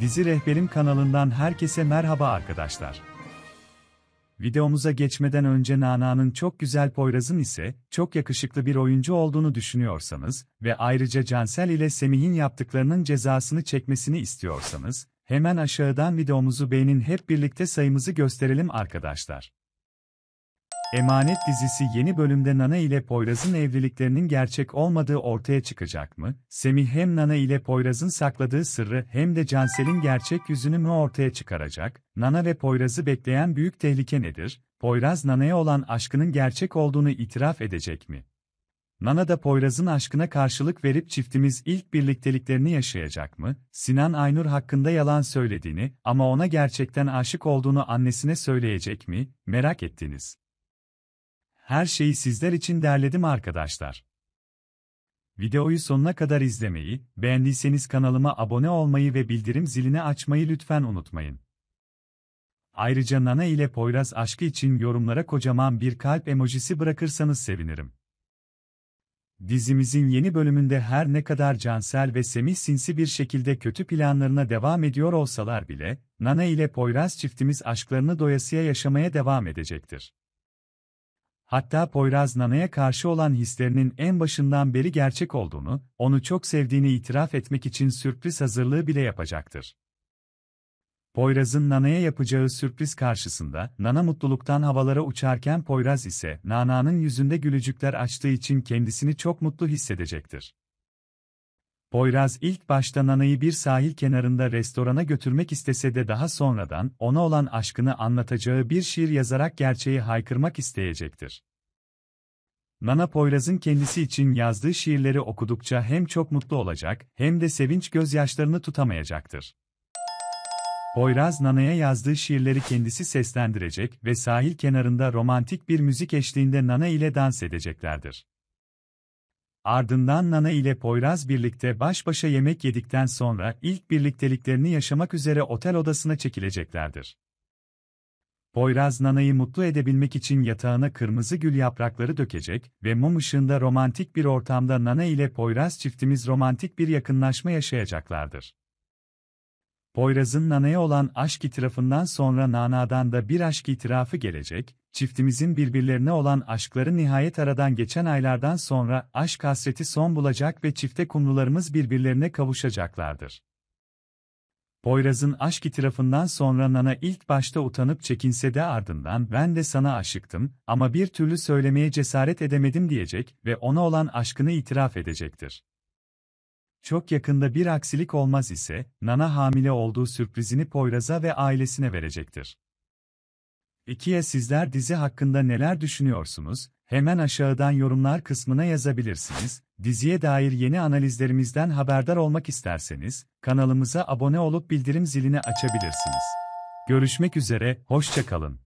Dizi Rehberim kanalından herkese merhaba arkadaşlar. Videomuza geçmeden önce Nana'nın çok güzel Poyraz'ın ise çok yakışıklı bir oyuncu olduğunu düşünüyorsanız ve ayrıca Cansel ile Semih'in yaptıklarının cezasını çekmesini istiyorsanız hemen aşağıdan videomuzu beğenin hep birlikte sayımızı gösterelim arkadaşlar. Emanet dizisi yeni bölümde Nana ile Poyraz'ın evliliklerinin gerçek olmadığı ortaya çıkacak mı? Semih hem Nana ile Poyraz'ın sakladığı sırrı hem de Cansel'in gerçek yüzünü mü ortaya çıkaracak? Nana ve Poyraz'ı bekleyen büyük tehlike nedir? Poyraz Nana'ya olan aşkının gerçek olduğunu itiraf edecek mi? Nana da Poyraz'ın aşkına karşılık verip çiftimiz ilk birlikteliklerini yaşayacak mı? Sinan Aynur hakkında yalan söylediğini ama ona gerçekten aşık olduğunu annesine söyleyecek mi? Merak ettiniz. Her şeyi sizler için derledim arkadaşlar. Videoyu sonuna kadar izlemeyi, beğendiyseniz kanalıma abone olmayı ve bildirim zilini açmayı lütfen unutmayın. Ayrıca Nana ile Poyraz aşkı için yorumlara kocaman bir kalp emojisi bırakırsanız sevinirim. Dizimizin yeni bölümünde her ne kadar Cansel ve Semih sinsi bir şekilde kötü planlarına devam ediyor olsalar bile, Nana ile Poyraz çiftimiz aşklarını doyasıya yaşamaya devam edecektir hatta Poyraz Nana'ya karşı olan hislerinin en başından beri gerçek olduğunu, onu çok sevdiğini itiraf etmek için sürpriz hazırlığı bile yapacaktır. Poyraz'ın Nana'ya yapacağı sürpriz karşısında, Nana mutluluktan havalara uçarken Poyraz ise, Nana'nın yüzünde gülücükler açtığı için kendisini çok mutlu hissedecektir. Poyraz ilk başta Nana'yı bir sahil kenarında restorana götürmek istese de daha sonradan ona olan aşkını anlatacağı bir şiir yazarak gerçeği haykırmak isteyecektir. Nana Poyraz'ın kendisi için yazdığı şiirleri okudukça hem çok mutlu olacak hem de sevinç gözyaşlarını tutamayacaktır. Poyraz Nana'ya yazdığı şiirleri kendisi seslendirecek ve sahil kenarında romantik bir müzik eşliğinde Nana ile dans edeceklerdir. Ardından Nana ile Poyraz birlikte baş başa yemek yedikten sonra ilk birlikteliklerini yaşamak üzere otel odasına çekileceklerdir. Poyraz Nana'yı mutlu edebilmek için yatağına kırmızı gül yaprakları dökecek ve mum ışığında romantik bir ortamda Nana ile Poyraz çiftimiz romantik bir yakınlaşma yaşayacaklardır. Poyraz'ın Nana'ya olan aşk itirafından sonra Nana'dan da bir aşk itirafı gelecek, çiftimizin birbirlerine olan aşkları nihayet aradan geçen aylardan sonra aşk hasreti son bulacak ve çifte kumrularımız birbirlerine kavuşacaklardır. Poyraz'ın aşk itirafından sonra Nana ilk başta utanıp çekinse de ardından ben de sana aşıktım ama bir türlü söylemeye cesaret edemedim diyecek ve ona olan aşkını itiraf edecektir. Çok yakında bir aksilik olmaz ise, Nana hamile olduğu sürprizini Poyraz'a ve ailesine verecektir. İkiye sizler dizi hakkında neler düşünüyorsunuz? Hemen aşağıdan yorumlar kısmına yazabilirsiniz. Diziye dair yeni analizlerimizden haberdar olmak isterseniz, kanalımıza abone olup bildirim zilini açabilirsiniz. Görüşmek üzere, hoşçakalın.